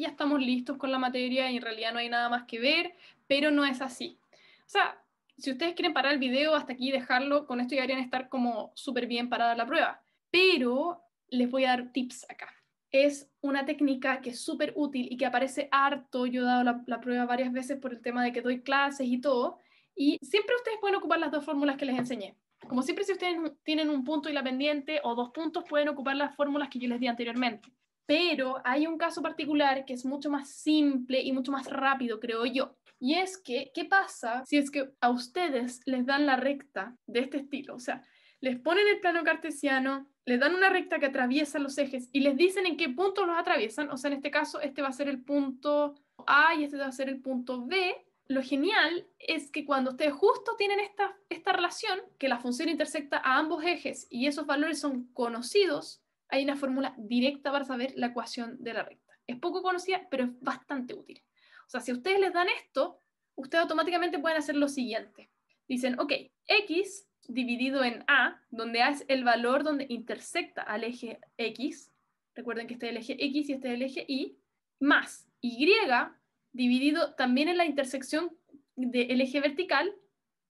ya estamos listos con la materia y en realidad no hay nada más que ver, pero no es así. O sea, si ustedes quieren parar el video hasta aquí y dejarlo, con esto ya deberían estar como súper bien para dar la prueba. Pero les voy a dar tips acá. Es una técnica que es súper útil y que aparece harto. Yo he dado la, la prueba varias veces por el tema de que doy clases y todo. Y siempre ustedes pueden ocupar las dos fórmulas que les enseñé. Como siempre, si ustedes tienen un punto y la pendiente o dos puntos, pueden ocupar las fórmulas que yo les di anteriormente. Pero hay un caso particular que es mucho más simple y mucho más rápido, creo yo. Y es que, ¿qué pasa si es que a ustedes les dan la recta de este estilo? O sea, les ponen el plano cartesiano, les dan una recta que atraviesa los ejes y les dicen en qué punto los atraviesan. O sea, en este caso, este va a ser el punto A y este va a ser el punto B. Lo genial es que cuando ustedes justo tienen esta, esta relación, que la función intersecta a ambos ejes y esos valores son conocidos, hay una fórmula directa para saber la ecuación de la recta. Es poco conocida, pero es bastante útil. O sea, si ustedes les dan esto, ustedes automáticamente pueden hacer lo siguiente. Dicen, ok, x dividido en a, donde a es el valor donde intersecta al eje x, recuerden que este es el eje x y este es el eje y, más y dividido también en la intersección del eje vertical,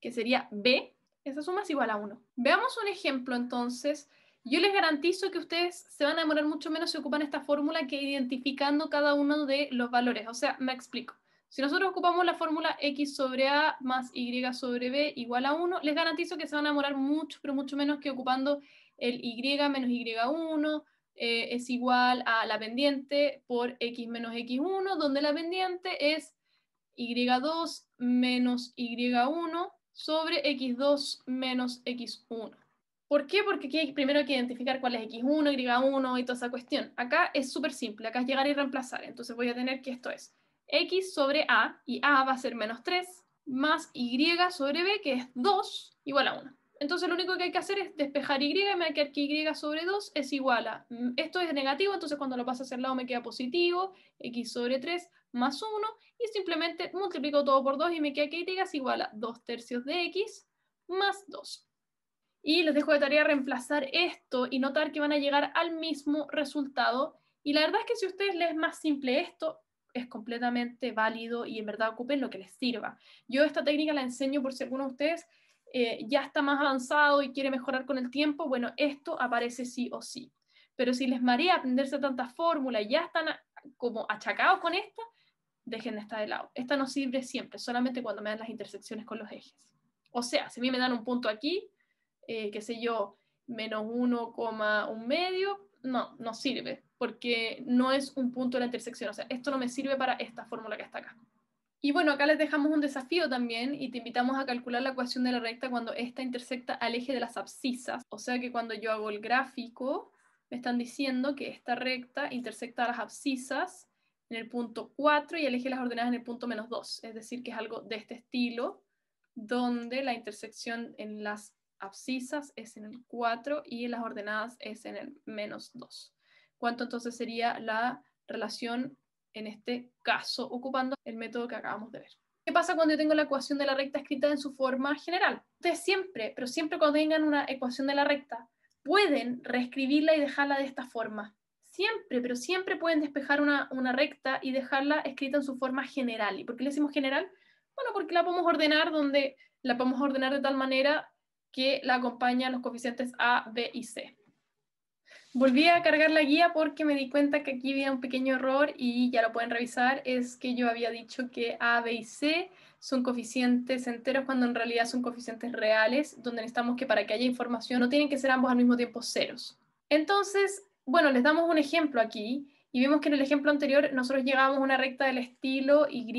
que sería b, esa suma es igual a 1. Veamos un ejemplo entonces yo les garantizo que ustedes se van a demorar mucho menos si ocupan esta fórmula que identificando cada uno de los valores. O sea, me explico. Si nosotros ocupamos la fórmula x sobre a más y sobre b igual a 1, les garantizo que se van a demorar mucho, pero mucho menos que ocupando el y menos y1 eh, es igual a la pendiente por x menos x1, donde la pendiente es y2 menos y1 sobre x2 menos x1. ¿Por qué? Porque aquí primero hay que identificar cuál es X1, Y1 y toda esa cuestión. Acá es súper simple, acá es llegar y reemplazar. Entonces voy a tener que esto es X sobre A, y A va a ser menos 3, más Y sobre B, que es 2, igual a 1. Entonces lo único que hay que hacer es despejar Y, y me va a quedar que Y sobre 2 es igual a, mm, esto es negativo, entonces cuando lo paso hacia el lado me queda positivo, X sobre 3 más 1, y simplemente multiplico todo por 2 y me queda que Y es igual a 2 tercios de X más 2. Y les dejo de tarea reemplazar esto y notar que van a llegar al mismo resultado. Y la verdad es que si a ustedes les es más simple esto, es completamente válido y en verdad ocupen lo que les sirva. Yo esta técnica la enseño por si alguno de ustedes eh, ya está más avanzado y quiere mejorar con el tiempo, bueno, esto aparece sí o sí. Pero si les marea aprenderse tantas fórmulas y ya están como achacados con esta, dejen de estar de lado. Esta no sirve siempre, solamente cuando me dan las intersecciones con los ejes. O sea, si a mí me dan un punto aquí, eh, qué sé yo, menos 1,1 medio, no, no sirve, porque no es un punto de la intersección, o sea, esto no me sirve para esta fórmula que está acá. Y bueno, acá les dejamos un desafío también y te invitamos a calcular la ecuación de la recta cuando esta intersecta al eje de las abscisas. O sea que cuando yo hago el gráfico, me están diciendo que esta recta intersecta a las abscisas en el punto 4 y el eje de las ordenadas en el punto menos 2. Es decir, que es algo de este estilo, donde la intersección en las abscisas es en el 4 y en las ordenadas es en el menos 2. ¿Cuánto entonces sería la relación en este caso, ocupando el método que acabamos de ver? ¿Qué pasa cuando yo tengo la ecuación de la recta escrita en su forma general? Ustedes siempre, pero siempre cuando tengan una ecuación de la recta, pueden reescribirla y dejarla de esta forma. Siempre, pero siempre pueden despejar una, una recta y dejarla escrita en su forma general. ¿Y por qué le decimos general? Bueno, porque la podemos ordenar donde la podemos ordenar de tal manera que la acompañan los coeficientes A, B y C. Volví a cargar la guía porque me di cuenta que aquí había un pequeño error y ya lo pueden revisar, es que yo había dicho que A, B y C son coeficientes enteros cuando en realidad son coeficientes reales, donde necesitamos que para que haya información no tienen que ser ambos al mismo tiempo ceros. Entonces, bueno, les damos un ejemplo aquí y vemos que en el ejemplo anterior nosotros llegamos a una recta del estilo Y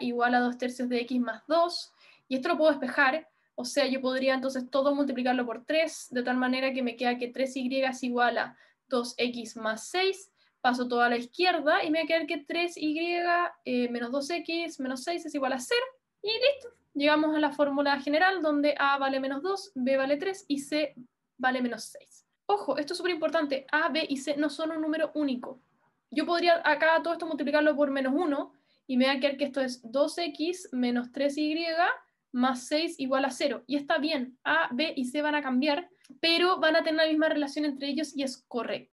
igual a 2 tercios de X más 2 y esto lo puedo despejar o sea, yo podría entonces todo multiplicarlo por 3, de tal manera que me queda que 3y es igual a 2x más 6. Paso todo a la izquierda y me va a quedar que 3y eh, menos 2x menos 6 es igual a 0. Y listo. Llegamos a la fórmula general donde a vale menos 2, b vale 3 y c vale menos 6. Ojo, esto es súper importante. a, b y c no son un número único. Yo podría acá todo esto multiplicarlo por menos 1 y me va a quedar que esto es 2x menos 3y más 6 igual a 0. Y está bien, A, B y C van a cambiar, pero van a tener la misma relación entre ellos y es correcto.